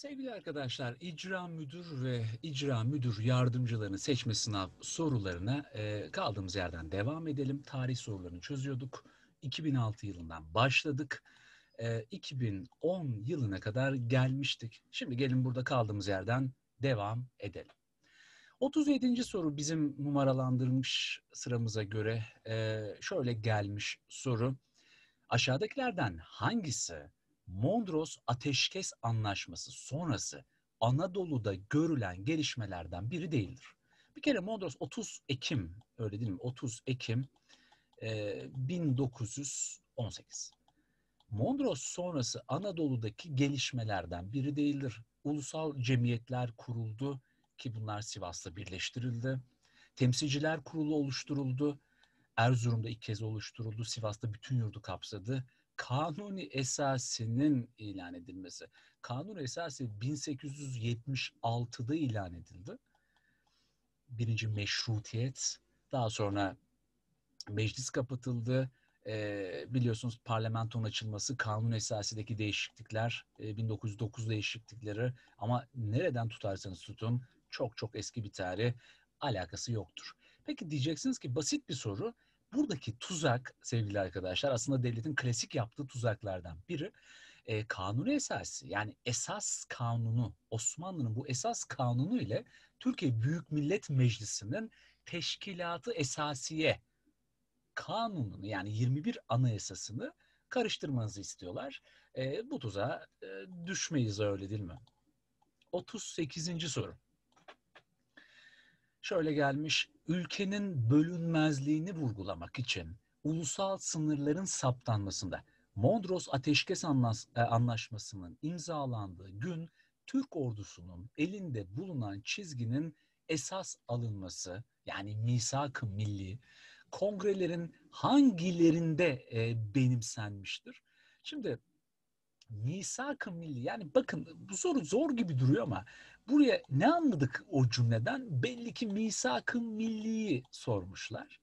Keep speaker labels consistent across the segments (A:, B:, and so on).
A: Sevgili arkadaşlar, icra müdür ve icra müdür yardımcılarını seçme sınav sorularına e, kaldığımız yerden devam edelim. Tarih sorularını çözüyorduk. 2006 yılından başladık. E, 2010 yılına kadar gelmiştik. Şimdi gelin burada kaldığımız yerden devam edelim. 37. soru bizim numaralandırmış sıramıza göre e, şöyle gelmiş soru. Aşağıdakilerden hangisi Mondros Ateşkes Anlaşması sonrası Anadolu'da görülen gelişmelerden biri değildir. Bir kere Mondros 30 Ekim, öyle değil mi? 30 Ekim e, 1918. Mondros sonrası Anadolu'daki gelişmelerden biri değildir. Ulusal cemiyetler kuruldu ki bunlar Sivas'ta birleştirildi. Temsilciler kurulu oluşturuldu. Erzurum'da ilk kez oluşturuldu. Sivas'ta bütün yurdu kapsadı kanuni Esasının ilan edilmesi. Kanun esası 1876'da ilan edildi. Birinci meşrutiyet. Daha sonra meclis kapatıldı. E, biliyorsunuz parlamentonun açılması, kanun esasındaki değişiklikler, e, 1909 değişiklikleri ama nereden tutarsanız tutun çok çok eski bir tarih alakası yoktur. Peki diyeceksiniz ki basit bir soru buradaki tuzak sevgili arkadaşlar aslında devletin klasik yaptığı tuzaklardan biri e, kanunu esası yani esas kanunu Osmanlı'nın bu esas kanunu ile Türkiye Büyük Millet Meclisi'nin teşkilatı esasiye kanununu yani 21 anayasasını karıştırmanızı istiyorlar. E, bu tuzağa e, düşmeyiz öyle değil mi? 38. soru şöyle gelmiş, ülkenin bölünmezliğini vurgulamak için ulusal sınırların saptanmasında Mondros Ateşkes e, Anlaşması'nın imzalandığı gün Türk ordusunun elinde bulunan çizginin esas alınması yani misak-ı milli kongrelerin hangilerinde e, benimsenmiştir? Şimdi misak-ı milli yani bakın bu soru zor gibi duruyor ama buraya ne anladık o cümleden? Belli ki misak-ı milliyi sormuşlar.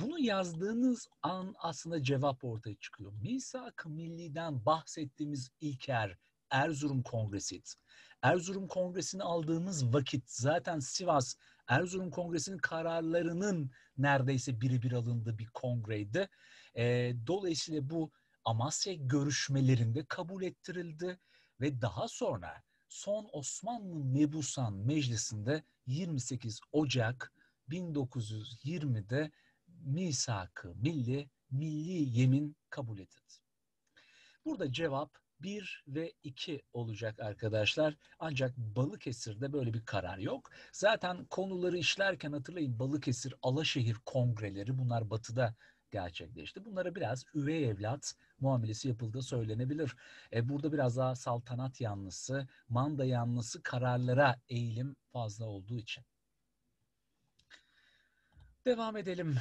A: Bunu yazdığınız an aslında cevap ortaya çıkıyor. Misak-ı milliden bahsettiğimiz İlker Erzurum Kongresi. Erzurum Kongresi'ni aldığınız vakit zaten Sivas Erzurum Kongresi'nin kararlarının neredeyse biri bir alındığı bir kongreydi. E, dolayısıyla bu Amasya görüşmelerinde kabul ettirildi ve daha sonra son Osmanlı Nebusan Meclisi'nde 28 Ocak 1920'de misak-ı milli, milli yemin kabul edildi. Burada cevap 1 ve 2 olacak arkadaşlar. Ancak Balıkesir'de böyle bir karar yok. Zaten konuları işlerken hatırlayın Balıkesir, Alaşehir kongreleri bunlar batıda gerçekleşti. Bunlara biraz üvey evlat muamelesi yapıldığı söylenebilir. E, burada biraz daha saltanat yanlısı, manda yanlısı kararlara eğilim fazla olduğu için. Devam edelim.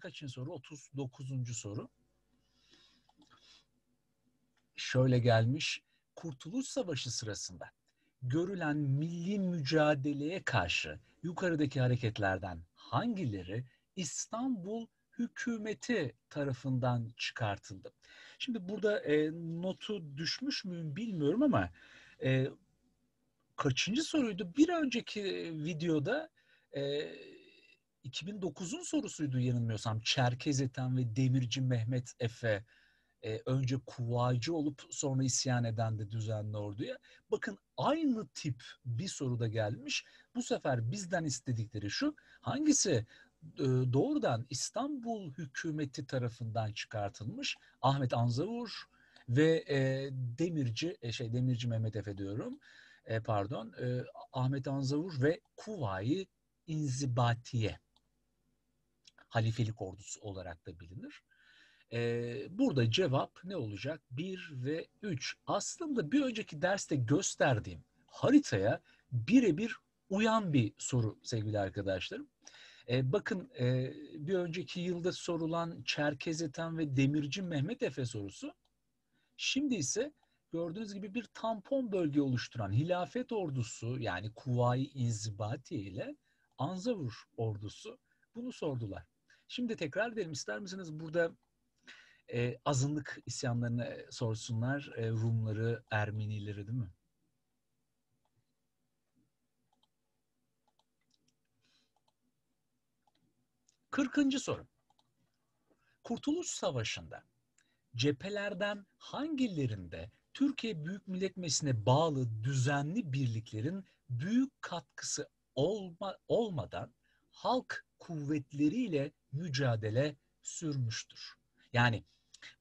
A: Kaçıncı soru? 39. soru. Şöyle gelmiş. Kurtuluş Savaşı sırasında görülen milli mücadeleye karşı yukarıdaki hareketlerden hangileri İstanbul hükümeti tarafından çıkartıldı. Şimdi burada e, notu düşmüş müyüm bilmiyorum ama e, kaçıncı soruydu? Bir önceki videoda e, 2009'un sorusuydu yanılmıyorsam. Çerkez Eten ve Demirci Mehmet Efe e, önce kuvacı olup sonra isyan eden de düzenli orduya. Bakın aynı tip bir soruda gelmiş. Bu sefer bizden istedikleri şu. Hangisi doğrudan İstanbul hükümeti tarafından çıkartılmış Ahmet Anzavur ve e, Demirci e, şey Demirci Mehmet Efe diyorum e, pardon e, Ahmet Anzavur ve Kuvayi İnzibatiye halifelik ordusu olarak da bilinir. E, burada cevap ne olacak? 1 ve 3. Aslında bir önceki derste gösterdiğim haritaya birebir uyan bir soru sevgili arkadaşlarım. E, bakın e, bir önceki yılda sorulan Çerkezetan ve Demirci Mehmet Efe sorusu şimdi ise gördüğünüz gibi bir tampon bölge oluşturan hilafet ordusu yani Kuvayi İnzibati ile Anzavur ordusu bunu sordular. Şimdi tekrar edelim ister misiniz burada e, azınlık isyanlarını sorsunlar e, Rumları, Ermenileri değil mi? Kırkıncı soru. Kurtuluş Savaşı'nda cephelerden hangilerinde Türkiye Büyük Millet Meclisi'ne bağlı düzenli birliklerin büyük katkısı olma, olmadan halk kuvvetleriyle mücadele sürmüştür. Yani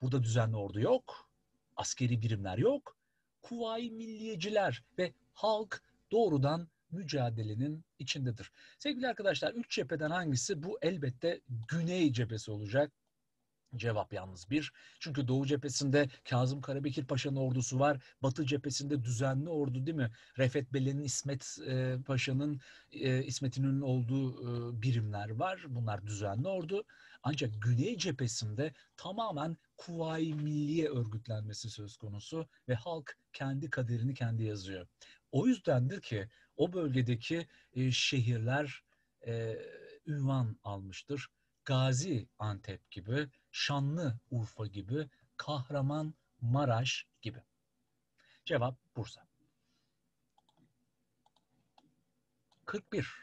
A: burada düzenli ordu yok, askeri birimler yok, kuvayi milliyeciler ve halk doğrudan mücadelenin içindedir. Sevgili arkadaşlar üç cepheden hangisi? Bu elbette güney cephesi olacak. Cevap yalnız bir. Çünkü Doğu cephesinde Kazım Karabekir Paşa'nın ordusu var. Batı cephesinde düzenli ordu değil mi? Refet Belen'in İsmet e, Paşa'nın, e, İsmet İnönü'nün olduğu e, birimler var. Bunlar düzenli ordu. Ancak Güney cephesinde tamamen Kuvayi Milliye örgütlenmesi söz konusu ve halk kendi kaderini kendi yazıyor. O yüzdendir ki o bölgedeki e, şehirler e, ünvan almıştır. Gazi Antep gibi, Şanlı Urfa gibi, Kahraman Maraş gibi. Cevap Bursa. 41.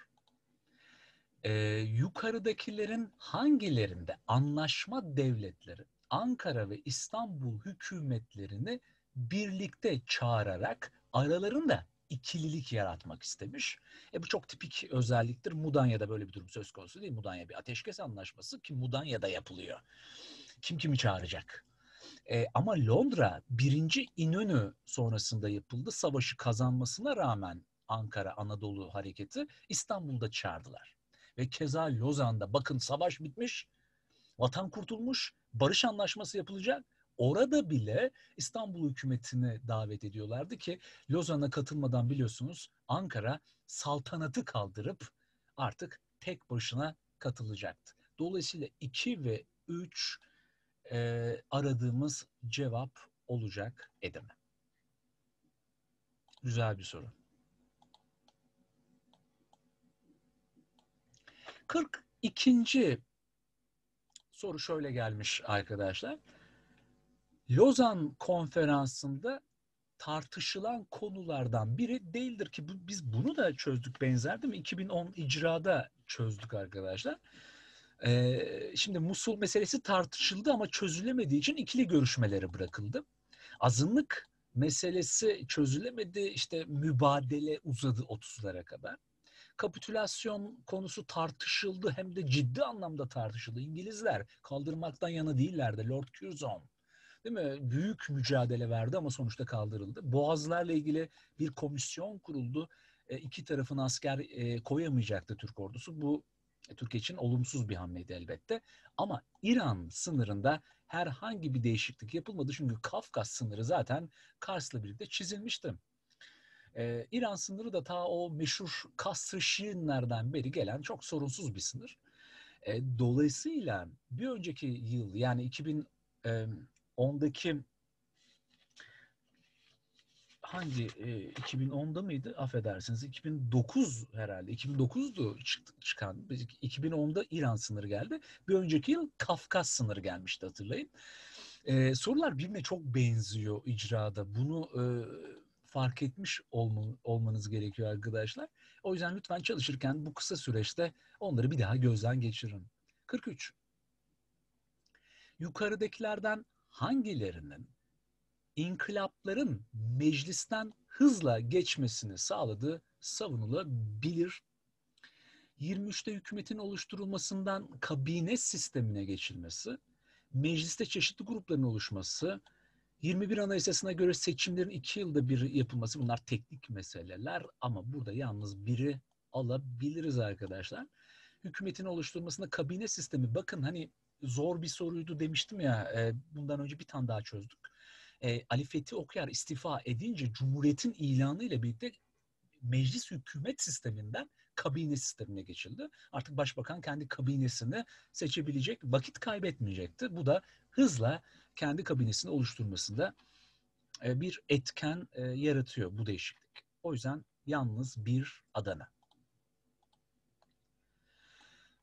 A: Ee, yukarıdakilerin hangilerinde anlaşma devletleri Ankara ve İstanbul hükümetlerini birlikte çağırarak aralarında ikililik yaratmak istemiş. E bu çok tipik özelliktir. Mudanya'da böyle bir durum söz konusu değil. Mudanya bir ateşkes anlaşması ki Mudanya'da yapılıyor. Kim kimi çağıracak? E, ama Londra birinci İnönü sonrasında yapıldı. Savaşı kazanmasına rağmen Ankara Anadolu Hareketi İstanbul'da çağırdılar. Ve keza Lozan'da bakın savaş bitmiş, vatan kurtulmuş, barış anlaşması yapılacak orada bile İstanbul hükümetini davet ediyorlardı ki Lozan'a katılmadan biliyorsunuz Ankara saltanatı kaldırıp artık tek başına katılacaktı. Dolayısıyla 2 ve 3 e, aradığımız cevap olacak Edirne. Güzel bir soru. 42. soru şöyle gelmiş arkadaşlar. Lozan konferansında tartışılan konulardan biri değildir ki bu, biz bunu da çözdük benzer değil mi? 2010 icrada çözdük arkadaşlar. Ee, şimdi Musul meselesi tartışıldı ama çözülemediği için ikili görüşmeleri bırakıldı. Azınlık meselesi çözülemedi işte mübadele uzadı 30'lara kadar. Kapitülasyon konusu tartışıldı hem de ciddi anlamda tartışıldı. İngilizler kaldırmaktan yana değillerdi. Lord Curzon değil mi? Büyük mücadele verdi ama sonuçta kaldırıldı. Boğazlarla ilgili bir komisyon kuruldu. E, iki tarafın asker e, koyamayacaktı Türk ordusu. Bu e, Türkiye için olumsuz bir hamleydi elbette. Ama İran sınırında herhangi bir değişiklik yapılmadı. Çünkü Kafkas sınırı zaten Kars'la birlikte çizilmişti. Ee, İran sınırı da ta o meşhur Kasr-ı Şiinlerden beri gelen çok sorunsuz bir sınır. Ee, dolayısıyla bir önceki yıl yani 2000 e, ondaki hangi e, 2010'da mıydı? Affedersiniz 2009 herhalde. 2009'du çıkan. 2010'da İran sınırı geldi. Bir önceki yıl Kafkas sınırı gelmişti hatırlayın. E, sorular birbirine çok benziyor icrada. Bunu e, fark etmiş olman, olmanız gerekiyor arkadaşlar. O yüzden lütfen çalışırken bu kısa süreçte onları bir daha gözden geçirin. 43. Yukarıdakilerden hangilerinin inkılapların meclisten hızla geçmesini sağladığı savunulabilir. 23'te hükümetin oluşturulmasından kabine sistemine geçilmesi, mecliste çeşitli grupların oluşması, 21 Anayasası'na göre seçimlerin iki yılda bir yapılması bunlar teknik meseleler ama burada yalnız biri alabiliriz arkadaşlar. Hükümetin oluşturulmasında kabine sistemi bakın hani zor bir soruydu demiştim ya. E, bundan önce bir tane daha çözdük. E, Ali Fethi Okyar istifa edince Cumhuriyet'in ilanı ile birlikte meclis hükümet sisteminden kabine sistemine geçildi. Artık başbakan kendi kabinesini seçebilecek, vakit kaybetmeyecekti. Bu da hızla kendi kabinesini oluşturmasında e, bir etken e, yaratıyor bu değişiklik. O yüzden yalnız bir Adana.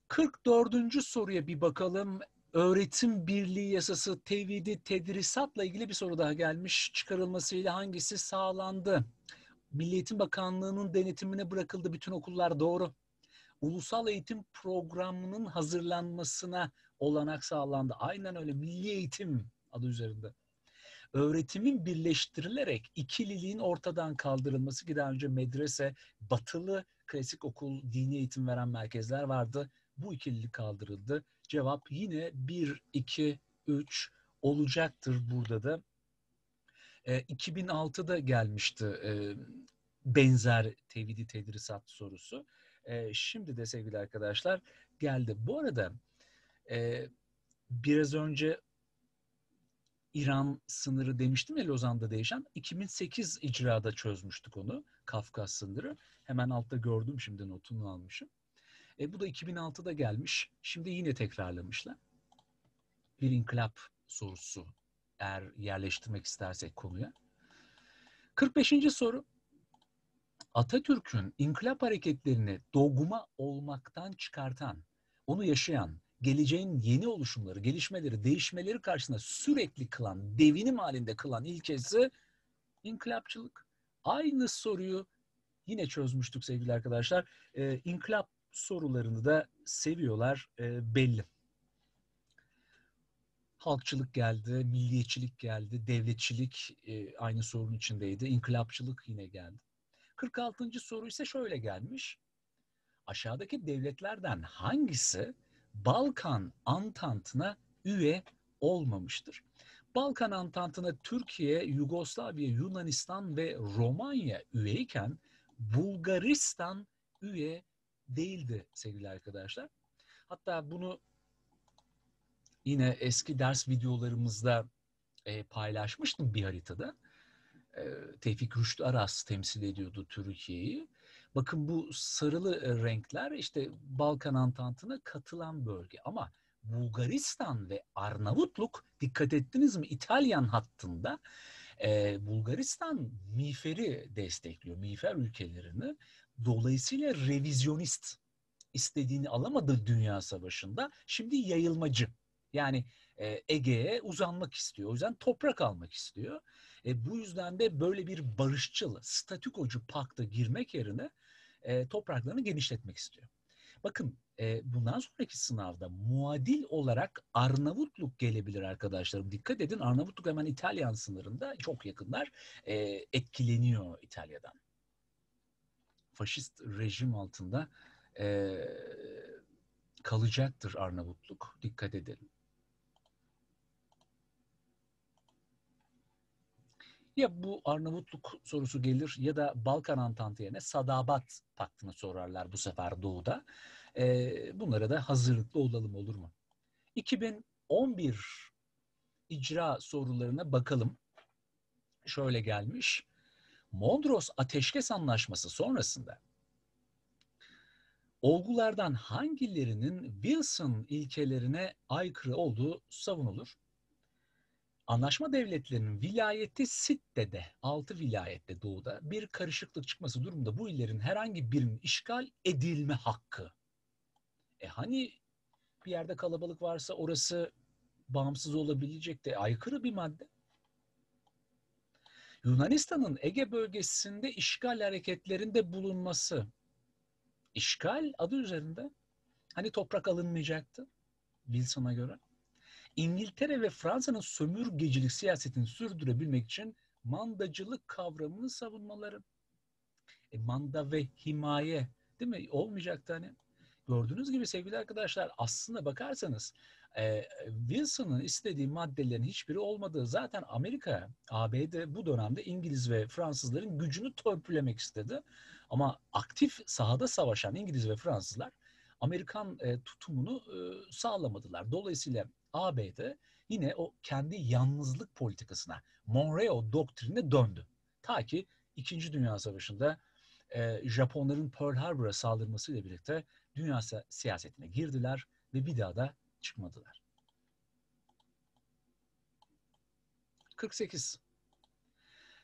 A: 44. soruya bir bakalım. Öğretim Birliği Yasası tevhidi tedrisatla ilgili bir soru daha gelmiş. Çıkarılmasıyla hangisi sağlandı? Milli Eğitim Bakanlığı'nın denetimine bırakıldı bütün okullar doğru. Ulusal eğitim programının hazırlanmasına olanak sağlandı. Aynen öyle milli eğitim adı üzerinde. Öğretimin birleştirilerek ikililiğin ortadan kaldırılması ki daha önce medrese, batılı klasik okul dini eğitim veren merkezler vardı bu ikililik kaldırıldı. Cevap yine 1, 2, 3 olacaktır burada da. E, 2006'da gelmişti e, benzer tevhidi tedrisat sorusu. E, şimdi de sevgili arkadaşlar geldi. Bu arada e, biraz önce İran sınırı demiştim ya Lozan'da değişen. 2008 icrada çözmüştük onu. Kafkas sınırı. Hemen altta gördüm şimdi notunu almışım. E, bu da 2006'da gelmiş. Şimdi yine tekrarlamışlar. Bir Club sorusu eğer yerleştirmek istersek konuya. 45. soru. Atatürk'ün inkılap hareketlerini dogma olmaktan çıkartan, onu yaşayan, geleceğin yeni oluşumları, gelişmeleri, değişmeleri karşısında sürekli kılan, devinim halinde kılan ilkesi inkılapçılık. Aynı soruyu yine çözmüştük sevgili arkadaşlar. E, inkılap sorularını da seviyorlar e, belli. Halkçılık geldi, milliyetçilik geldi, devletçilik e, aynı sorun içindeydi, inkılapçılık yine geldi. 46. soru ise şöyle gelmiş. Aşağıdaki devletlerden hangisi Balkan Antantına üye olmamıştır? Balkan Antantı'na Türkiye, Yugoslavya, Yunanistan ve Romanya üyeyken Bulgaristan üye değildi sevgili arkadaşlar. Hatta bunu yine eski ders videolarımızda e, paylaşmıştım bir haritada. E, Tevfik Rüştü Aras temsil ediyordu Türkiye'yi. Bakın bu sarılı e, renkler işte Balkan Antantı'na katılan bölge ama Bulgaristan ve Arnavutluk dikkat ettiniz mi İtalyan hattında e, Bulgaristan miğferi destekliyor, miğfer ülkelerini. Dolayısıyla revizyonist istediğini alamadı Dünya Savaşı'nda. Şimdi yayılmacı. Yani e, Ege'ye uzanmak istiyor. O yüzden toprak almak istiyor. E, bu yüzden de böyle bir barışçıl, statükocu pakta girmek yerine e, topraklarını genişletmek istiyor. Bakın e, bundan sonraki sınavda muadil olarak Arnavutluk gelebilir arkadaşlarım. Dikkat edin Arnavutluk hemen İtalyan sınırında çok yakınlar e, etkileniyor İtalya'dan faşist rejim altında e, kalacaktır Arnavutluk. Dikkat edelim. Ya bu Arnavutluk sorusu gelir ya da Balkan Antantı yerine Sadabat Paktı'nı sorarlar bu sefer Doğu'da. E, bunlara da hazırlıklı olalım olur mu? 2011 icra sorularına bakalım. Şöyle gelmiş. Mondros Ateşkes Anlaşması sonrasında olgulardan hangilerinin Wilson ilkelerine aykırı olduğu savunulur? Anlaşma devletlerinin vilayeti Sitte'de, 6 vilayette doğuda bir karışıklık çıkması durumunda bu illerin herhangi birinin işgal edilme hakkı. E hani bir yerde kalabalık varsa orası bağımsız olabilecek de aykırı bir madde. Yunanistan'ın Ege bölgesinde işgal hareketlerinde bulunması, işgal adı üzerinde hani toprak alınmayacaktı Wilson'a göre. İngiltere ve Fransa'nın sömürgecilik siyasetini sürdürebilmek için mandacılık kavramını savunmaları. E, manda ve himaye değil mi? Olmayacaktı hani. Gördüğünüz gibi sevgili arkadaşlar aslında bakarsanız e, Wilson'ın istediği maddelerin hiçbiri olmadığı zaten Amerika, ABD bu dönemde İngiliz ve Fransızların gücünü törpülemek istedi. Ama aktif sahada savaşan İngiliz ve Fransızlar Amerikan e, tutumunu e, sağlamadılar. Dolayısıyla ABD yine o kendi yalnızlık politikasına, Monroe doktrinine döndü. Ta ki İkinci Dünya Savaşı'nda e, Japonların Pearl Harbor'a saldırmasıyla birlikte dünya siyasetine girdiler ve bir daha da çıkmadılar. 48.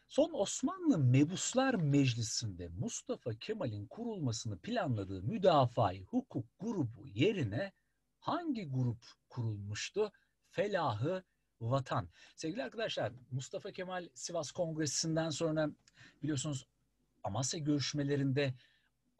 A: Son Osmanlı Mebuslar Meclisi'nde Mustafa Kemal'in kurulmasını planladığı müdafaa hukuk grubu yerine hangi grup kurulmuştu? Felahı Vatan. Sevgili arkadaşlar Mustafa Kemal Sivas Kongresi'nden sonra biliyorsunuz Amasya görüşmelerinde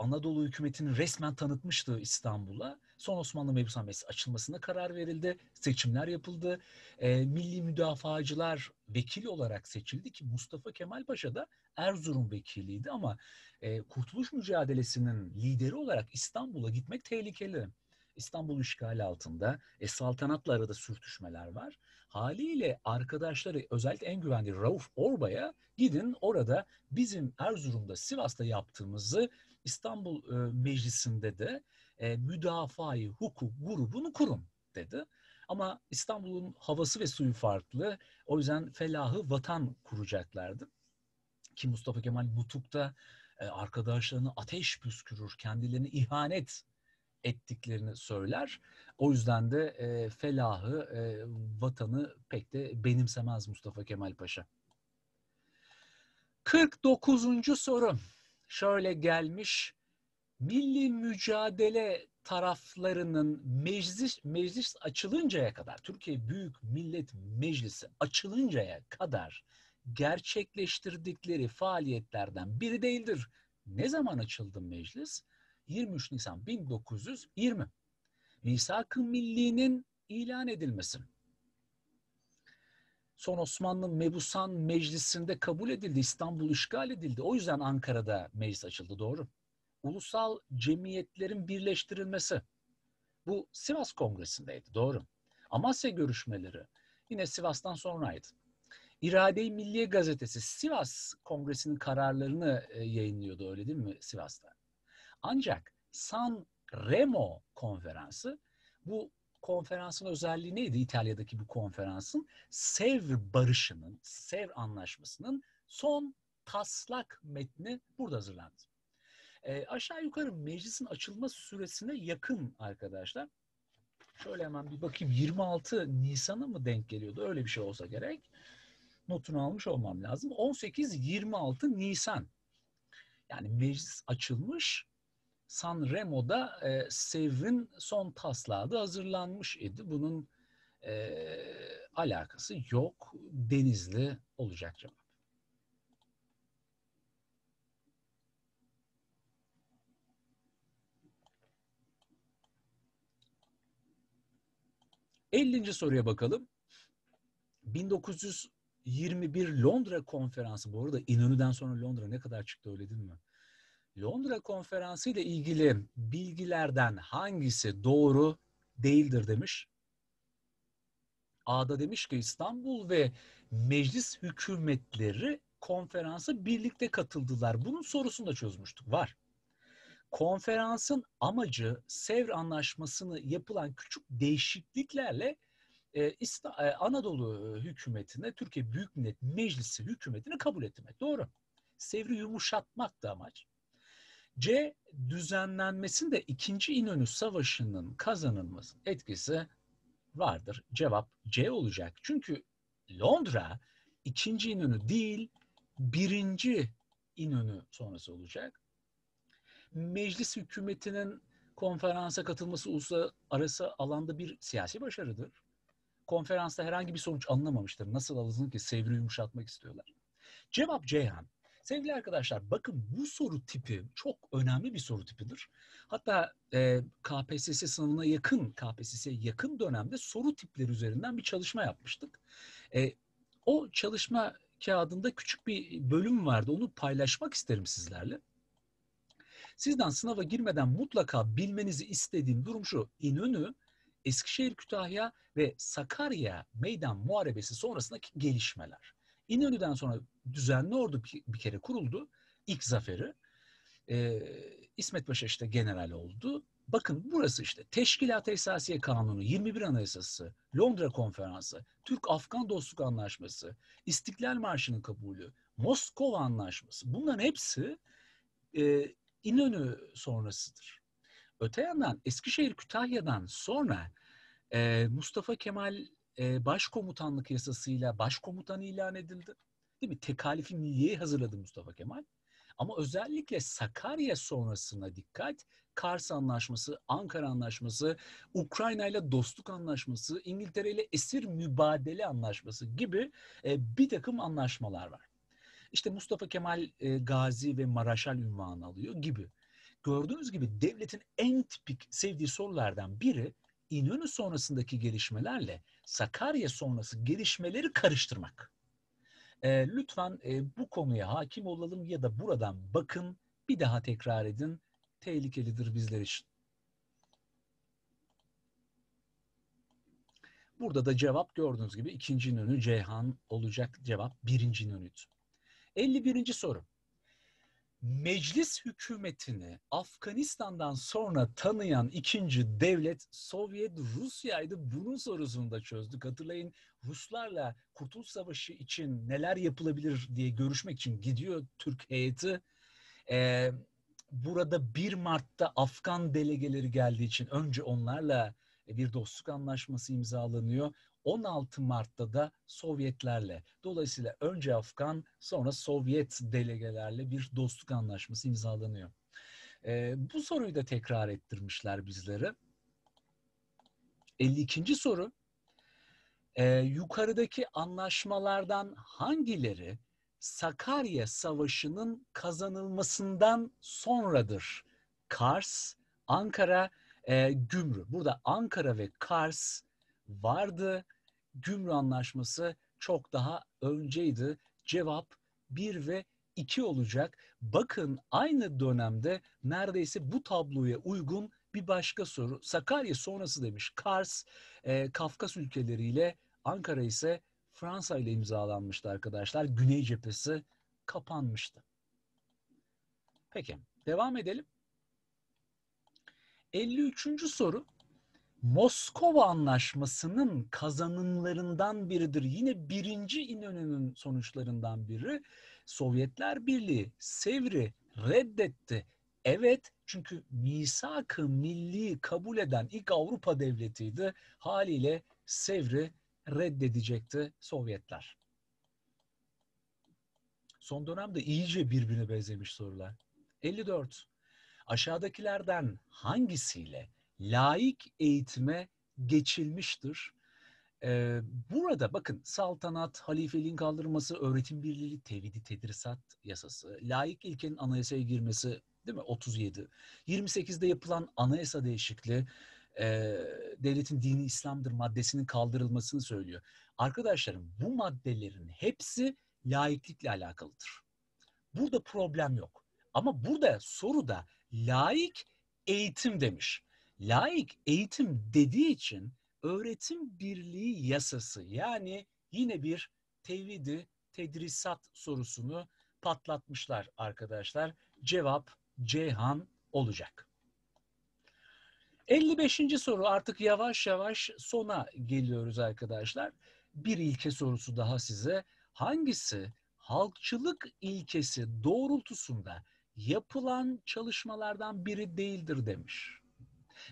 A: Anadolu hükümetinin resmen tanıtmıştı İstanbul'a. Son Osmanlı Mevzusamesi açılmasına karar verildi. Seçimler yapıldı. E, milli müdafacılar vekil olarak seçildi ki Mustafa Kemal Paşa da Erzurum vekiliydi ama e, kurtuluş mücadelesinin lideri olarak İstanbul'a gitmek tehlikeli. İstanbul işgali altında. E, saltanatla arada sürtüşmeler var. Haliyle arkadaşları özellikle en güvenli Rauf Orba'ya gidin orada bizim Erzurum'da Sivas'ta yaptığımızı İstanbul e, Meclisi'nde de e, müdafaa-i hukuk grubunu kurun dedi. Ama İstanbul'un havası ve suyu farklı. O yüzden felahı vatan kuracaklardı. Ki Mustafa Kemal Mutuk'ta e, arkadaşlarını ateş püskürür, kendilerini ihanet ettiklerini söyler. O yüzden de e, felahı, e, vatanı pek de benimsemez Mustafa Kemal Paşa. 49. soru şöyle gelmiş. Milli mücadele taraflarının meclis meclis açılıncaya kadar Türkiye Büyük Millet Meclisi açılıncaya kadar gerçekleştirdikleri faaliyetlerden biri değildir. Ne zaman açıldı meclis? 23 Nisan 1920. Misak-ı Milli'nin ilan edilmesi. Son Osmanlı Mebusan Meclisi'nde kabul edildi. İstanbul işgal edildi. O yüzden Ankara'da meclis açıldı doğru. Ulusal cemiyetlerin birleştirilmesi. Bu Sivas Kongresi'ndeydi doğru. Amasya görüşmeleri yine Sivas'tan sonraydı. İrade-i Milliye Gazetesi Sivas Kongresi'nin kararlarını e, yayınlıyordu öyle değil mi Sivas'ta? Ancak San Remo konferansı bu konferansın özelliği neydi İtalya'daki bu konferansın? Sev barışının, Sev anlaşmasının son taslak metni burada hazırlandı. E, aşağı yukarı meclisin açılma süresine yakın arkadaşlar. Şöyle hemen bir bakayım 26 Nisan'a mı denk geliyordu? Öyle bir şey olsa gerek. Notunu almış olmam lazım. 18-26 Nisan. Yani meclis açılmış Sanremo'da e, Sevr'in son taslağı da hazırlanmış idi. Bunun e, alakası yok. Denizli olacak cevap. Ellinci soruya bakalım. 1921 Londra konferansı. Bu arada İnönü'den sonra Londra ne kadar çıktı öyle değil mi? Londra konferansı ile ilgili bilgilerden hangisi doğru değildir demiş. A'da demiş ki İstanbul ve meclis hükümetleri konferansa birlikte katıldılar. Bunun sorusunu da çözmüştük. Var. Konferansın amacı Sevr Anlaşması'nı yapılan küçük değişikliklerle e, e Anadolu hükümetine, Türkiye Büyük Millet Meclisi hükümetini kabul etmek. Doğru. Sevri yumuşatmak da amaç. C düzenlenmesinde ikinci İnönü Savaşı'nın kazanılması etkisi vardır. Cevap C olacak. Çünkü Londra ikinci İnönü değil birinci İnönü sonrası olacak. Meclis hükümetinin konferansa katılması uluslararası alanda bir siyasi başarıdır. Konferansta herhangi bir sonuç anlamamıştır. Nasıl alınır ki sevri yumuşatmak istiyorlar. Cevap Ceyhan. Sevgili arkadaşlar bakın bu soru tipi çok önemli bir soru tipidir. Hatta e, KPSS sınavına yakın, KPSS'ye yakın dönemde soru tipleri üzerinden bir çalışma yapmıştık. E, o çalışma kağıdında küçük bir bölüm vardı. Onu paylaşmak isterim sizlerle. Sizden sınava girmeden mutlaka bilmenizi istediğim durum şu. İnönü, Eskişehir, Kütahya ve Sakarya meydan muharebesi sonrasındaki gelişmeler. İnönü'den sonra düzenli ordu bir kere kuruldu. İlk zaferi. Ee, İsmet Paşa işte general oldu. Bakın burası işte Teşkilat Esasiye Kanunu, 21 Anayasası, Londra Konferansı, Türk-Afgan Dostluk Anlaşması, İstiklal Marşı'nın kabulü, Moskova Anlaşması. Bunların hepsi e, İnönü sonrasıdır. Öte yandan Eskişehir Kütahya'dan sonra e, Mustafa Kemal başkomutanlık yasasıyla başkomutan ilan edildi. Değil mi? Tekalifi niye hazırladı Mustafa Kemal? Ama özellikle Sakarya sonrasına dikkat. Kars Anlaşması, Ankara Anlaşması, Ukrayna ile Dostluk Anlaşması, İngiltere ile Esir Mübadele Anlaşması gibi bir takım anlaşmalar var. İşte Mustafa Kemal Gazi ve Maraşal ünvanı alıyor gibi. Gördüğünüz gibi devletin en tipik sevdiği sorulardan biri İnönü sonrasındaki gelişmelerle Sakarya sonrası gelişmeleri karıştırmak. E, lütfen e, bu konuya hakim olalım ya da buradan bakın bir daha tekrar edin. Tehlikelidir bizler için. Burada da cevap gördüğünüz gibi ikinci nönü Ceyhan olacak cevap birinci nönüydü. 51. soru meclis hükümetini Afganistan'dan sonra tanıyan ikinci devlet Sovyet Rusya'ydı. Bunun sorusunu da çözdük. Hatırlayın Ruslarla Kurtuluş Savaşı için neler yapılabilir diye görüşmek için gidiyor Türk heyeti. Ee, burada 1 Mart'ta Afgan delegeleri geldiği için önce onlarla bir dostluk anlaşması imzalanıyor. 16 Mart'ta da Sovyetlerle dolayısıyla önce Afgan sonra Sovyet delegelerle bir dostluk anlaşması imzalanıyor. E, bu soruyu da tekrar ettirmişler bizlere. 52. soru e, yukarıdaki anlaşmalardan hangileri Sakarya Savaşı'nın kazanılmasından sonradır? Kars, Ankara, e, Gümrü. Burada Ankara ve Kars vardı. Gümrü Anlaşması çok daha önceydi. Cevap 1 ve 2 olacak. Bakın aynı dönemde neredeyse bu tabloya uygun bir başka soru. Sakarya sonrası demiş. Kars, e, Kafkas ülkeleriyle Ankara ise Fransa ile imzalanmıştı arkadaşlar. Güney cephesi kapanmıştı. Peki devam edelim. 53. soru Moskova Anlaşması'nın kazanımlarından biridir. Yine birinci İnönü'nün sonuçlarından biri. Sovyetler Birliği Sevr'i reddetti. Evet çünkü misak-ı milli kabul eden ilk Avrupa devletiydi. Haliyle Sevr'i reddedecekti Sovyetler. Son dönemde iyice birbirine benzemiş sorular. 54. Aşağıdakilerden hangisiyle laik eğitime geçilmiştir. Ee, burada bakın saltanat, halifeliğin kaldırılması, öğretim birliği, tevhidi tedrisat yasası, laik ilkenin anayasaya girmesi değil mi? 37. 28'de yapılan anayasa değişikliği e, devletin dini İslam'dır maddesinin kaldırılmasını söylüyor. Arkadaşlarım bu maddelerin hepsi laiklikle alakalıdır. Burada problem yok. Ama burada soru da laik eğitim demiş laik eğitim dediği için öğretim birliği yasası yani yine bir tevhidi tedrisat sorusunu patlatmışlar arkadaşlar. Cevap Ceyhan olacak. 55. soru artık yavaş yavaş sona geliyoruz arkadaşlar. Bir ilke sorusu daha size. Hangisi halkçılık ilkesi doğrultusunda yapılan çalışmalardan biri değildir demiş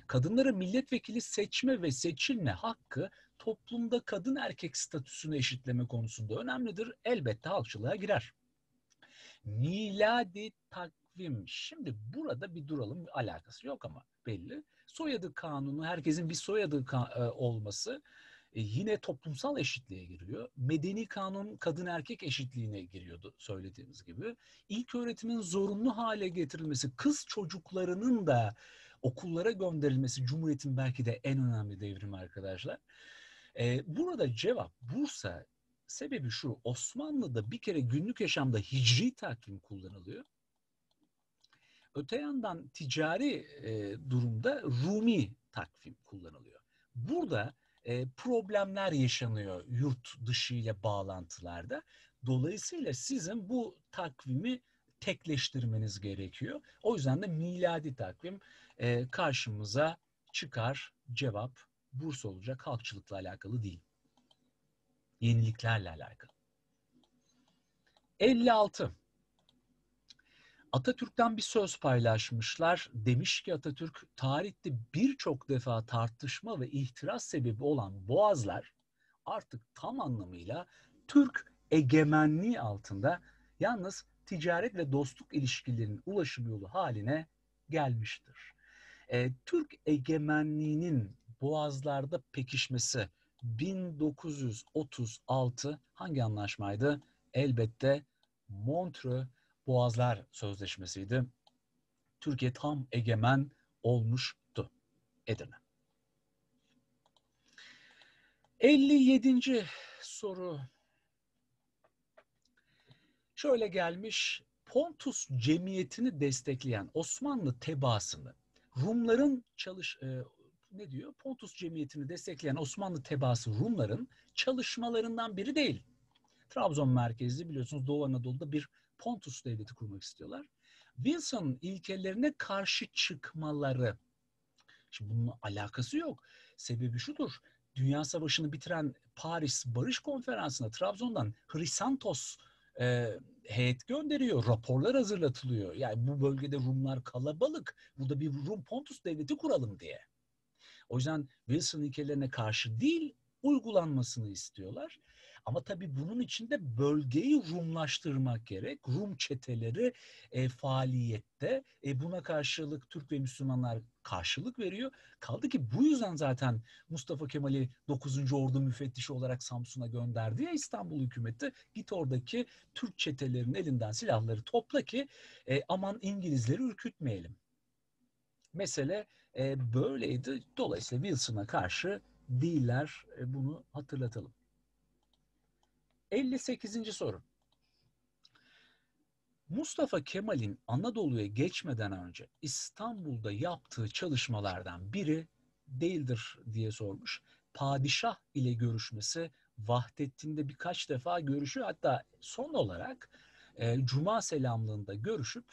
A: kadınlara milletvekili seçme ve seçilme hakkı toplumda kadın erkek statüsünü eşitleme konusunda önemlidir. Elbette halkçılığa girer. Miladi takvim. Şimdi burada bir duralım. Alakası yok ama belli. Soyadı kanunu, herkesin bir soyadı ka- e, olması e, yine toplumsal eşitliğe giriyor. Medeni kanun kadın erkek eşitliğine giriyordu söylediğimiz gibi. İlk öğretimin zorunlu hale getirilmesi, kız çocuklarının da okullara gönderilmesi Cumhuriyet'in belki de en önemli devrimi arkadaşlar. E, burada cevap Bursa sebebi şu Osmanlı'da bir kere günlük yaşamda hicri takvim kullanılıyor. Öte yandan ticari e, durumda Rumi takvim kullanılıyor. Burada e, problemler yaşanıyor yurt dışı ile bağlantılarda. Dolayısıyla sizin bu takvimi tekleştirmeniz gerekiyor. O yüzden de miladi takvim e, karşımıza çıkar. Cevap Bursa olacak. Halkçılıkla alakalı değil. Yeniliklerle alakalı. 56. Atatürk'ten bir söz paylaşmışlar. Demiş ki Atatürk tarihte birçok defa tartışma ve ihtiras sebebi olan boğazlar artık tam anlamıyla Türk egemenliği altında yalnız ticaret ve dostluk ilişkilerinin ulaşım yolu haline gelmiştir. E, Türk egemenliğinin boğazlarda pekişmesi 1936 hangi anlaşmaydı? Elbette Montreux Boğazlar Sözleşmesi'ydi. Türkiye tam egemen olmuştu Edirne. 57. soru şöyle gelmiş. Pontus cemiyetini destekleyen Osmanlı tebaasını Rumların çalış e, ne diyor? Pontus cemiyetini destekleyen Osmanlı tebaası Rumların çalışmalarından biri değil. Trabzon merkezli biliyorsunuz Doğu Anadolu'da bir Pontus devleti kurmak istiyorlar. Wilson'ın ilkelerine karşı çıkmaları. Şimdi bunun alakası yok. Sebebi şudur. Dünya Savaşı'nı bitiren Paris Barış Konferansı'na Trabzon'dan Hrisantos e, heyet gönderiyor. Raporlar hazırlatılıyor. Yani bu bölgede Rumlar kalabalık. Burada bir Rum Pontus devleti kuralım diye. O yüzden Wilson ilkelerine karşı değil uygulanmasını istiyorlar. Ama tabii bunun içinde bölgeyi Rumlaştırmak gerek. Rum çeteleri e, faaliyette e, buna karşılık Türk ve Müslümanlar karşılık veriyor. Kaldı ki bu yüzden zaten Mustafa Kemal'i 9. Ordu müfettişi olarak Samsun'a gönderdi ya İstanbul hükümeti. Git oradaki Türk çetelerinin elinden silahları topla ki e, aman İngilizleri ürkütmeyelim. Mesele e, böyleydi. Dolayısıyla Wilson'a karşı değiller. E, bunu hatırlatalım. 58. soru. Mustafa Kemal'in Anadolu'ya geçmeden önce İstanbul'da yaptığı çalışmalardan biri değildir diye sormuş. Padişah ile görüşmesi Vahdettin'de birkaç defa görüşüyor. Hatta son olarak e, Cuma selamlığında görüşüp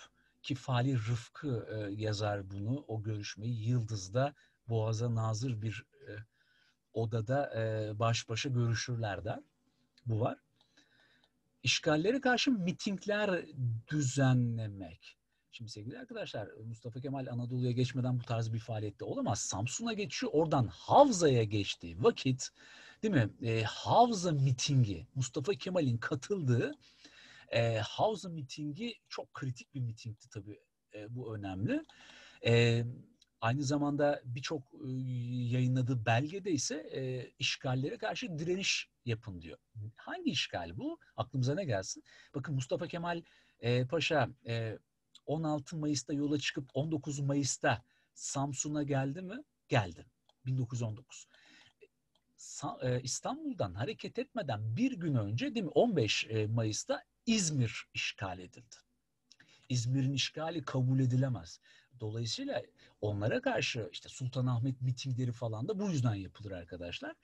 A: ki Fali Rıfkı e, yazar bunu o görüşmeyi Yıldız'da Boğaz'a nazır bir e, odada e, baş başa görüşürler bu var. İşgallere karşı mitingler düzenlemek. Şimdi sevgili arkadaşlar Mustafa Kemal Anadolu'ya geçmeden bu tarz bir faaliyette olamaz. Samsun'a geçiyor oradan Havza'ya geçtiği vakit değil mi? E, Havza mitingi Mustafa Kemal'in katıldığı e, Havza mitingi çok kritik bir mitingdi tabii. E, bu önemli. E, Aynı zamanda birçok yayınladığı belgede ise işgallere karşı direniş yapın diyor. Hangi işgal bu? Aklımıza ne gelsin? Bakın Mustafa Kemal Paşa 16 Mayıs'ta yola çıkıp 19 Mayıs'ta Samsun'a geldi mi? Geldi. 1919. İstanbul'dan hareket etmeden bir gün önce değil mi 15 Mayıs'ta İzmir işgal edildi. İzmir'in işgali kabul edilemez. Dolayısıyla onlara karşı işte Sultanahmet mitingleri falan da bu yüzden yapılır arkadaşlar.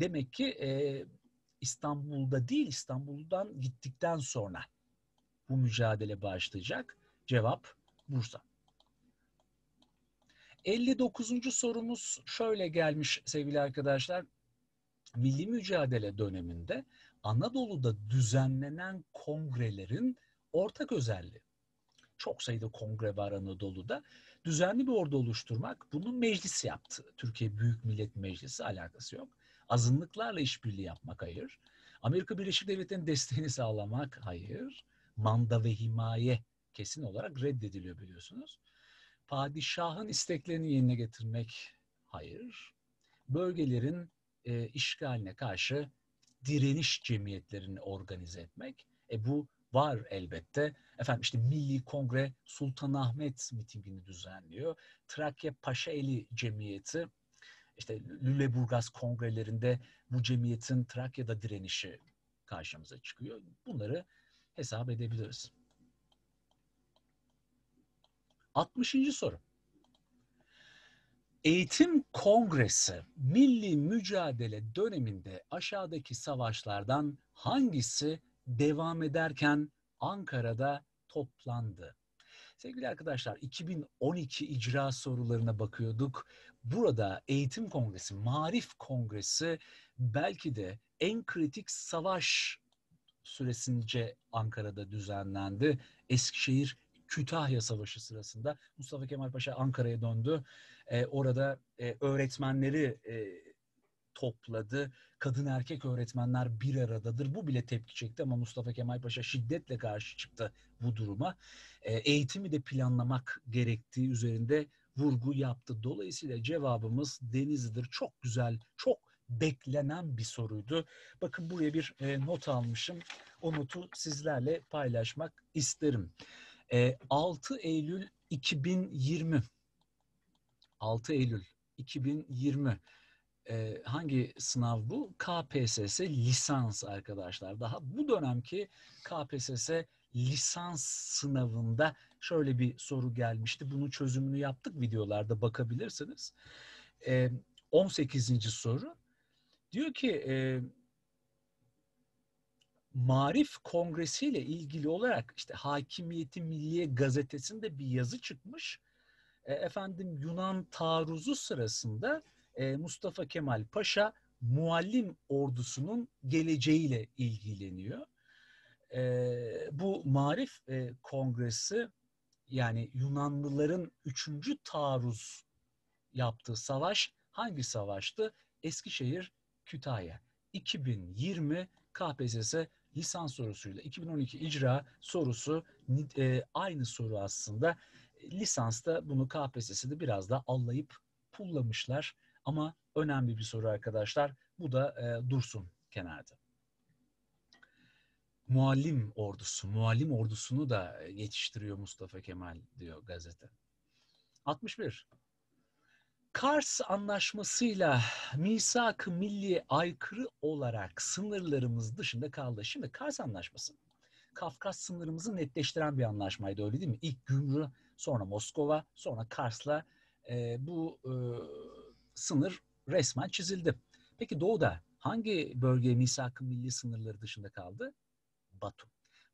A: Demek ki e, İstanbul'da değil İstanbul'dan gittikten sonra bu mücadele başlayacak. Cevap Bursa. 59. sorumuz şöyle gelmiş sevgili arkadaşlar. Milli mücadele döneminde Anadolu'da düzenlenen kongrelerin ortak özelliği çok sayıda kongre var Anadolu'da. Düzenli bir ordu oluşturmak bunu meclis yaptı. Türkiye Büyük Millet Meclisi alakası yok. Azınlıklarla işbirliği yapmak hayır. Amerika Birleşik Devletleri'nin desteğini sağlamak hayır. Manda ve himaye kesin olarak reddediliyor biliyorsunuz. Padişahın isteklerini yerine getirmek hayır. Bölgelerin e, işgaline karşı direniş cemiyetlerini organize etmek. E bu var elbette. Efendim işte Milli Kongre Sultanahmet mitingini düzenliyor. Trakya Paşa Eli Cemiyeti işte Lüleburgaz kongrelerinde bu cemiyetin Trakya'da direnişi karşımıza çıkıyor. Bunları hesap edebiliriz. 60. soru. Eğitim Kongresi milli mücadele döneminde aşağıdaki savaşlardan hangisi devam ederken Ankara'da toplandı. Sevgili arkadaşlar 2012 icra sorularına bakıyorduk. Burada Eğitim Kongresi, Marif Kongresi belki de en kritik savaş süresince Ankara'da düzenlendi. Eskişehir Kütahya Savaşı sırasında Mustafa Kemal Paşa Ankara'ya döndü. E, orada e, öğretmenleri e, topladı. Kadın erkek öğretmenler bir aradadır. Bu bile tepki çekti ama Mustafa Kemal Paşa şiddetle karşı çıktı bu duruma. E, eğitimi de planlamak gerektiği üzerinde vurgu yaptı. Dolayısıyla cevabımız Denizli'dir. Çok güzel, çok beklenen bir soruydu. Bakın buraya bir e, not almışım. O notu sizlerle paylaşmak isterim. E, 6 Eylül 2020 6 Eylül 2020 e, hangi sınav bu? KPSS lisans arkadaşlar. Daha bu dönemki KPSS lisans sınavında şöyle bir soru gelmişti. Bunun çözümünü yaptık videolarda bakabilirsiniz. E, 18. soru. Diyor ki e, Marif Kongresi ile ilgili olarak işte Hakimiyeti Milliye gazetesinde bir yazı çıkmış. E, efendim Yunan taarruzu sırasında e, Mustafa Kemal Paşa muallim ordusunun geleceğiyle ilgileniyor. E, bu Marif e, Kongresi yani Yunanlıların üçüncü taarruz yaptığı savaş hangi savaştı? Eskişehir Kütahya. 2020 KPSS lisans sorusuyla 2012 icra sorusu e, aynı soru aslında. Lisansta bunu KPSS'de biraz da allayıp pullamışlar. Ama önemli bir soru arkadaşlar. Bu da e, dursun kenarda. Muallim ordusu, muallim ordusunu da yetiştiriyor Mustafa Kemal diyor gazete. 61. Kars Anlaşması'yla misak-ı milli aykırı olarak sınırlarımız dışında kaldı. Şimdi Kars Anlaşması Kafkas sınırımızı netleştiren bir anlaşmaydı öyle değil mi? İlk Gümrü, sonra Moskova, sonra Kars'la e, bu e, sınır resmen çizildi. Peki Doğu'da hangi bölge misak milli sınırları dışında kaldı? Batum.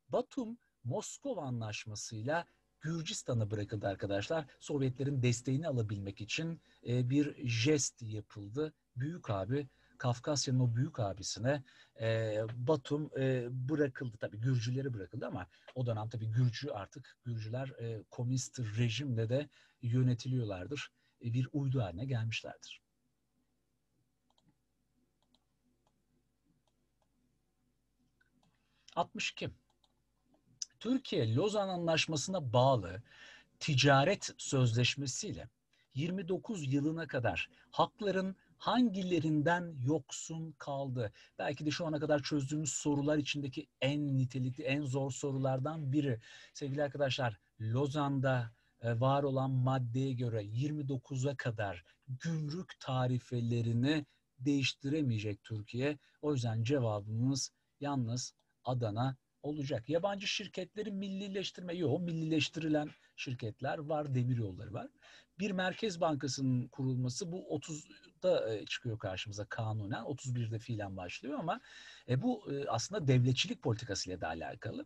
A: Batum Moskova Anlaşması'yla Gürcistan'a bırakıldı arkadaşlar. Sovyetlerin desteğini alabilmek için e, bir jest yapıldı. Büyük abi Kafkasya'nın o büyük abisine e, Batum e, bırakıldı. Tabii Gürcülere bırakıldı ama o dönem tabii Gürcü artık Gürcüler e, komünist rejimle de yönetiliyorlardır. E, bir uydu haline gelmişlerdir. kim? Türkiye Lozan Anlaşması'na bağlı ticaret sözleşmesiyle 29 yılına kadar hakların hangilerinden yoksun kaldı? Belki de şu ana kadar çözdüğümüz sorular içindeki en nitelikli, en zor sorulardan biri. Sevgili arkadaşlar, Lozan'da e, var olan maddeye göre 29'a kadar gümrük tarifelerini değiştiremeyecek Türkiye. O yüzden cevabımız yalnız Adana olacak. Yabancı şirketleri millileştirme yok. Millileştirilen şirketler var, demir yolları var. Bir merkez bankasının kurulması bu 30'da e, çıkıyor karşımıza kanunen. 31'de fiilen başlıyor ama e, bu e, aslında devletçilik politikasıyla da alakalı.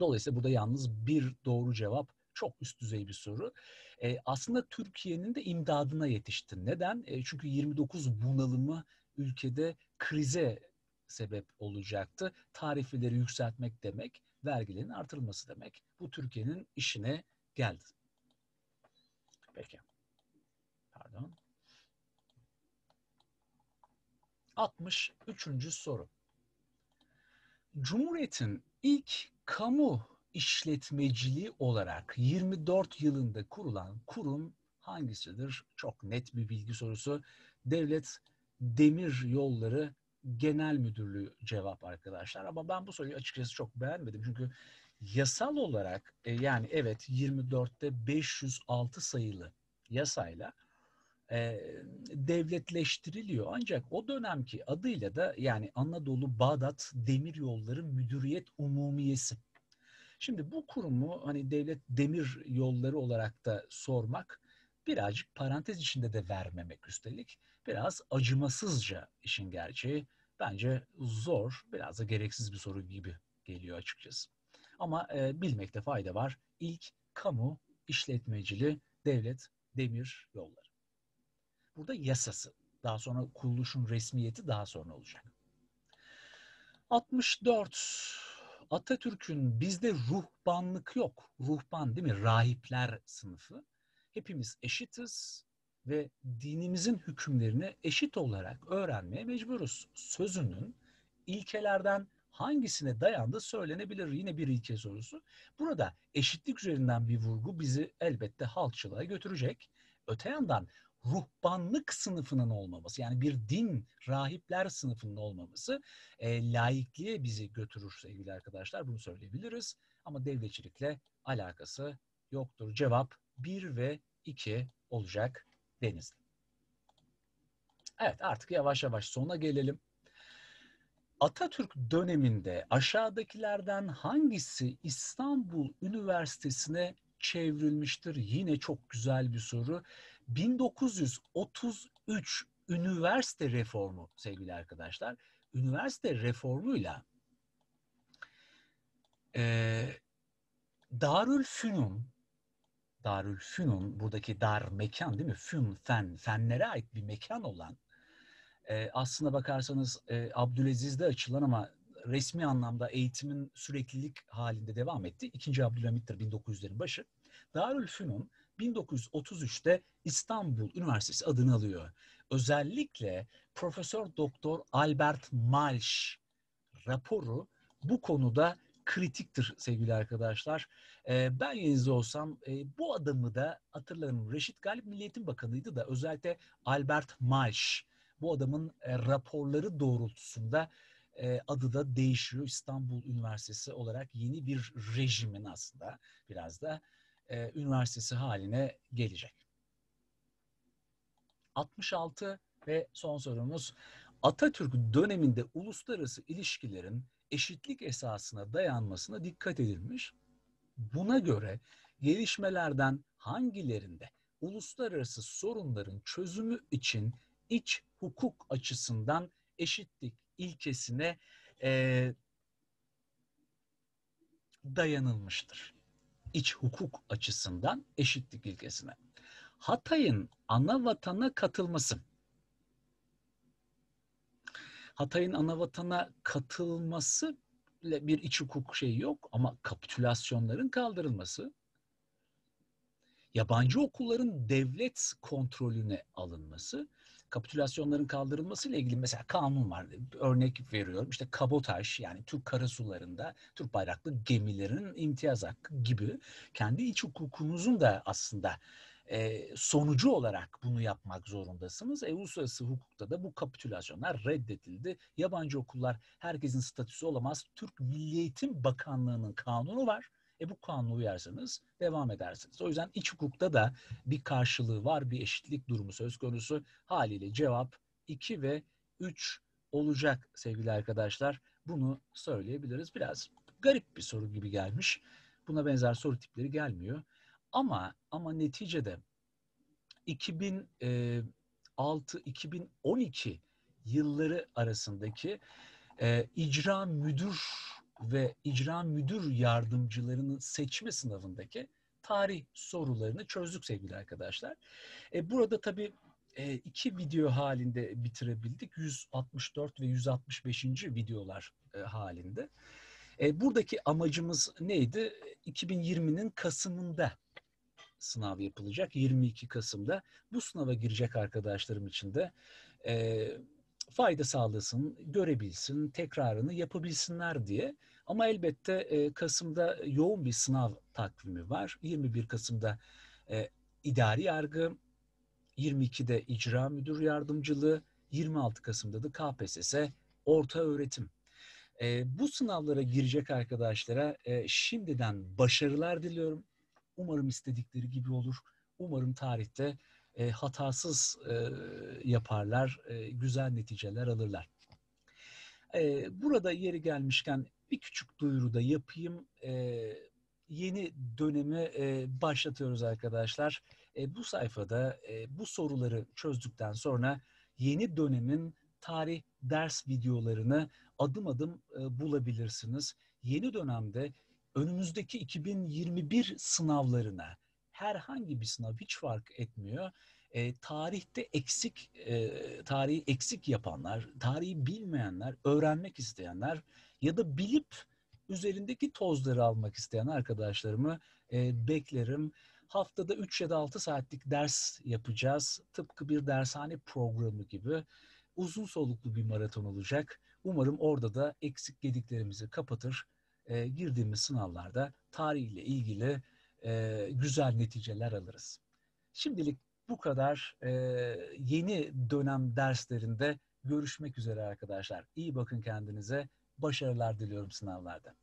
A: Dolayısıyla burada yalnız bir doğru cevap çok üst düzey bir soru. E, aslında Türkiye'nin de imdadına yetişti. Neden? E, çünkü 29 bunalımı ülkede krize sebep olacaktı. Tarifleri yükseltmek demek, vergilerin artırılması demek. Bu Türkiye'nin işine geldi. Peki. Pardon. 63. soru. Cumhuriyet'in ilk kamu işletmeciliği olarak 24 yılında kurulan kurum hangisidir? Çok net bir bilgi sorusu. Devlet Demir Yolları Genel Müdürlüğü cevap arkadaşlar. Ama ben bu soruyu açıkçası çok beğenmedim. Çünkü yasal olarak e, yani evet 24'te 506 sayılı yasayla e, devletleştiriliyor. Ancak o dönemki adıyla da yani Anadolu Bağdat Yolları Müdüriyet Umumiyesi Şimdi bu kurumu hani devlet demir yolları olarak da sormak birazcık parantez içinde de vermemek üstelik biraz acımasızca işin gerçeği bence zor biraz da gereksiz bir soru gibi geliyor açıkçası. Ama e, bilmekte fayda var. İlk kamu işletmecili devlet demir yolları. Burada yasası. Daha sonra kuruluşun resmiyeti daha sonra olacak. 64 Atatürk'ün bizde ruhbanlık yok. Ruhban değil mi? Rahipler sınıfı. Hepimiz eşitiz ve dinimizin hükümlerini eşit olarak öğrenmeye mecburuz. Sözünün ilkelerden hangisine dayandığı söylenebilir. Yine bir ilke sorusu. Burada eşitlik üzerinden bir vurgu bizi elbette halkçılığa götürecek. Öte yandan ruhbanlık sınıfının olmaması yani bir din rahipler sınıfının olmaması e, laikliğe bizi götürür sevgili arkadaşlar bunu söyleyebiliriz ama devletçilikle alakası yoktur. Cevap 1 ve 2 olacak Denizli. Evet artık yavaş yavaş sona gelelim. Atatürk döneminde aşağıdakilerden hangisi İstanbul Üniversitesi'ne çevrilmiştir? Yine çok güzel bir soru. 1933 üniversite reformu sevgili arkadaşlar. Üniversite reformuyla e, Darül Fünun Darül Fünun buradaki dar mekan değil mi? Fün, fen, fenlere ait bir mekan olan e, aslına bakarsanız e, Abdülaziz'de açılan ama resmi anlamda eğitimin süreklilik halinde devam etti. İkinci Abdülhamit'tir 1900'lerin başı. Darül Fünun 1933'te İstanbul Üniversitesi adını alıyor. Özellikle Profesör Doktor Albert Malsch raporu bu konuda kritiktir sevgili arkadaşlar. Ee, ben yerinizde olsam e, bu adamı da hatırlarım. Reşit Galip Milliyetin Bakanı'ydı da özellikle Albert Malsch. Bu adamın e, raporları doğrultusunda e, adı da değişiyor. İstanbul Üniversitesi olarak yeni bir rejimin aslında biraz da e, üniversitesi haline gelecek. 66 ve son sorumuz Atatürk döneminde uluslararası ilişkilerin eşitlik esasına dayanmasına dikkat edilmiş. Buna göre gelişmelerden hangilerinde uluslararası sorunların çözümü için iç hukuk açısından eşitlik ilkesine e, dayanılmıştır iç hukuk açısından eşitlik ilkesine. Hatay'ın ana vatana katılması. Hatay'ın ana vatana katılması bir iç hukuk şeyi yok ama kapitülasyonların kaldırılması, yabancı okulların devlet kontrolüne alınması kapitülasyonların kaldırılmasıyla ilgili mesela kanun var. Örnek veriyorum işte kabotaj yani Türk karasularında Türk bayraklı gemilerin imtiyaz hakkı gibi kendi iç hukukunuzun da aslında e, sonucu olarak bunu yapmak zorundasınız. E, uluslararası hukukta da bu kapitülasyonlar reddedildi. Yabancı okullar herkesin statüsü olamaz. Türk Milli Eğitim Bakanlığı'nın kanunu var e bu kanunu uyarsanız devam edersiniz. O yüzden iç hukukta da bir karşılığı var, bir eşitlik durumu söz konusu. Haliyle cevap 2 ve 3 olacak sevgili arkadaşlar. Bunu söyleyebiliriz. Biraz garip bir soru gibi gelmiş. Buna benzer soru tipleri gelmiyor. Ama ama neticede 2006-2012 e, yılları arasındaki e, icra müdür ve icra müdür yardımcılarının seçme sınavındaki tarih sorularını çözdük sevgili arkadaşlar. E, burada tabii e, iki video halinde bitirebildik. 164 ve 165. videolar e, halinde. E, buradaki amacımız neydi? 2020'nin Kasım'ında sınav yapılacak. 22 Kasım'da bu sınava girecek arkadaşlarım için de e, fayda sağlasın, görebilsin, tekrarını yapabilsinler diye ama elbette e, Kasım'da yoğun bir sınav takvimi var. 21 Kasım'da e, idari yargı, 22'de icra müdür yardımcılığı, 26 Kasım'da da KPSS orta öğretim. E, bu sınavlara girecek arkadaşlara e, şimdiden başarılar diliyorum. Umarım istedikleri gibi olur. Umarım tarihte e, hatasız e, yaparlar, e, güzel neticeler alırlar. E, burada yeri gelmişken bir küçük duyuru da yapayım. Ee, yeni dönemi e, başlatıyoruz arkadaşlar. E, bu sayfada e, bu soruları çözdükten sonra yeni dönemin tarih ders videolarını adım adım e, bulabilirsiniz. Yeni dönemde önümüzdeki 2021 sınavlarına herhangi bir sınav hiç fark etmiyor e, tarihte eksik e, tarihi eksik yapanlar, tarihi bilmeyenler, öğrenmek isteyenler ya da bilip üzerindeki tozları almak isteyen arkadaşlarımı e, beklerim. Haftada 3 ya da 6 saatlik ders yapacağız. Tıpkı bir dershane programı gibi uzun soluklu bir maraton olacak. Umarım orada da eksik gediklerimizi kapatır. E, girdiğimiz sınavlarda tarihle ilgili e, güzel neticeler alırız. Şimdilik bu kadar e, yeni dönem derslerinde görüşmek üzere arkadaşlar. İyi bakın kendinize. Başarılar diliyorum sınavlarda.